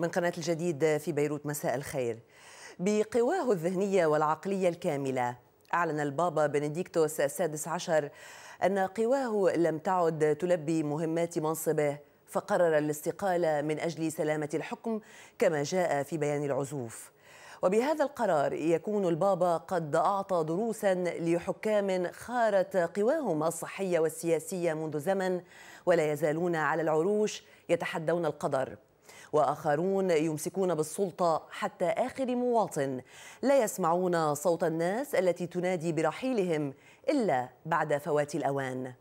من قناة الجديد في بيروت مساء الخير بقواه الذهنية والعقلية الكاملة أعلن البابا بنديكتوس السادس عشر أن قواه لم تعد تلبي مهمات منصبه فقرر الاستقالة من أجل سلامة الحكم كما جاء في بيان العزوف وبهذا القرار يكون البابا قد أعطى دروسا لحكام خارت قواهما الصحية والسياسية منذ زمن ولا يزالون على العروش يتحدون القدر وآخرون يمسكون بالسلطة حتى آخر مواطن لا يسمعون صوت الناس التي تنادي برحيلهم إلا بعد فوات الأوان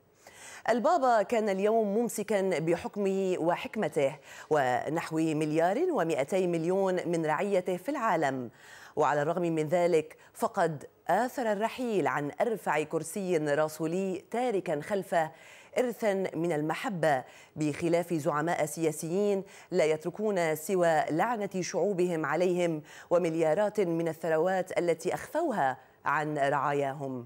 البابا كان اليوم ممسكا بحكمه وحكمته ونحو مليار و200 مليون من رعيته في العالم وعلى الرغم من ذلك فقد آثر الرحيل عن أرفع كرسي رسولي تاركا خلفه إرثا من المحبة بخلاف زعماء سياسيين لا يتركون سوى لعنة شعوبهم عليهم ومليارات من الثروات التي أخفوها عن رعاياهم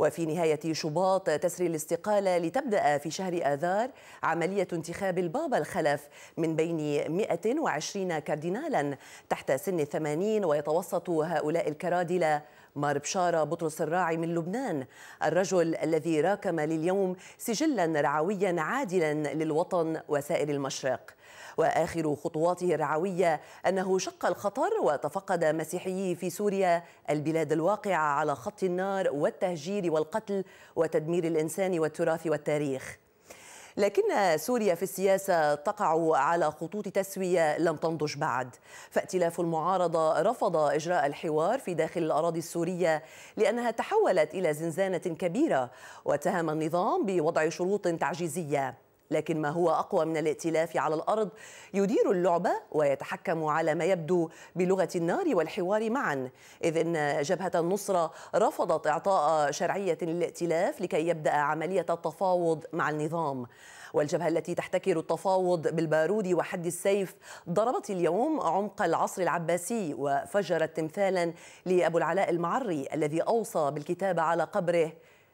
وفي نهاية شباط تسري الاستقالة لتبدأ في شهر آذار عملية انتخاب البابا الخلف من بين 120 كاردينالا تحت سن الثمانين ويتوسط هؤلاء الكرادلة مار بشارة بطرس الراعي من لبنان الرجل الذي راكم لليوم سجلا رعويا عادلا للوطن وسائر المشرق وآخر خطواته الرعوية أنه شق الخطر وتفقد مسيحيي في سوريا البلاد الواقعة على خط النار والتهجير والقتل وتدمير الإنسان والتراث والتاريخ لكن سوريا في السياسة تقع على خطوط تسوية لم تنضج بعد فائتلاف المعارضة رفض إجراء الحوار في داخل الأراضي السورية لأنها تحولت إلى زنزانة كبيرة واتهم النظام بوضع شروط تعجيزية لكن ما هو أقوى من الائتلاف على الأرض يدير اللعبة ويتحكم على ما يبدو بلغة النار والحوار معا إذ إن جبهة النصرة رفضت إعطاء شرعية للائتلاف لكي يبدأ عملية التفاوض مع النظام والجبهة التي تحتكر التفاوض بالبارود وحد السيف ضربت اليوم عمق العصر العباسي وفجرت تمثالا لأبو العلاء المعري الذي أوصى بالكتابة على قبره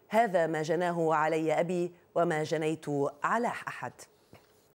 هذا ما جناه علي أبي وما جنيت على أحد